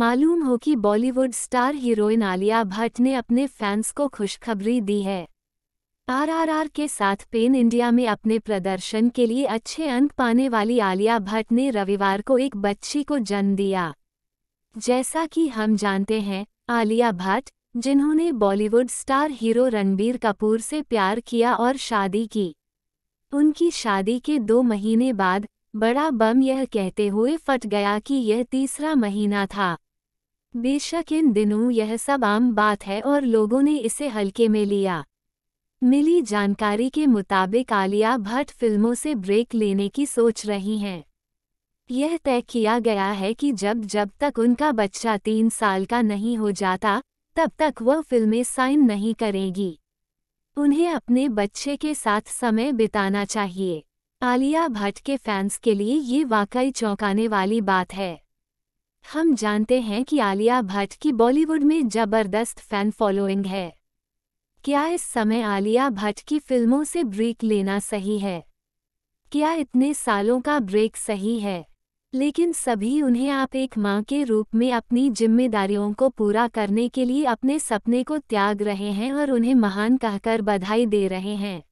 मालूम हो कि Bollywood star heroine Alia Bhatt ने अपने फैंस को खुशखबरी दी है आरआरआर के साथ पेन इंडिया में अपने प्रदर्शन के लिए अच्छे अंक पाने वाली आलिया भट्ट ने रविवार को एक बच्ची को जन्म दिया जैसा कि हम जानते हैं आलिया भट्ट जिन्होंने Bollywood star hero Ranbir Kapoor से प्यार किया और शादी की उनकी शादी के दो महीने बाद बड़ा बम यह कहते हुए फट गया कि यह तीसरा महीना था बेशक इन दिनों यह सब आम बात है और लोगों ने इसे हल्के में लिया मिली जानकारी के मुताबिक आलिया भट्ट फिल्मों से ब्रेक लेने की सोच रही हैं यह तय किया गया है कि जब जब तक उनका बच्चा तीन साल का नहीं हो जाता तब तक वह फिल्में साइन नहीं करेंगी उन्हें अपने बच्चे के साथ समय बिताना चाहिए आलिया भट्ट के फैंस के लिए ये वाकई चौंकाने वाली बात है हम जानते हैं कि आलिया भट्ट की बॉलीवुड में जबरदस्त फैन फॉलोइंग है क्या इस समय आलिया भट्ट की फिल्मों से ब्रेक लेना सही है क्या इतने सालों का ब्रेक सही है लेकिन सभी उन्हें आप एक मां के रूप में अपनी जिम्मेदारियों को पूरा करने के लिए अपने सपने को त्याग रहे हैं और उन्हें महान कहकर बधाई दे रहे हैं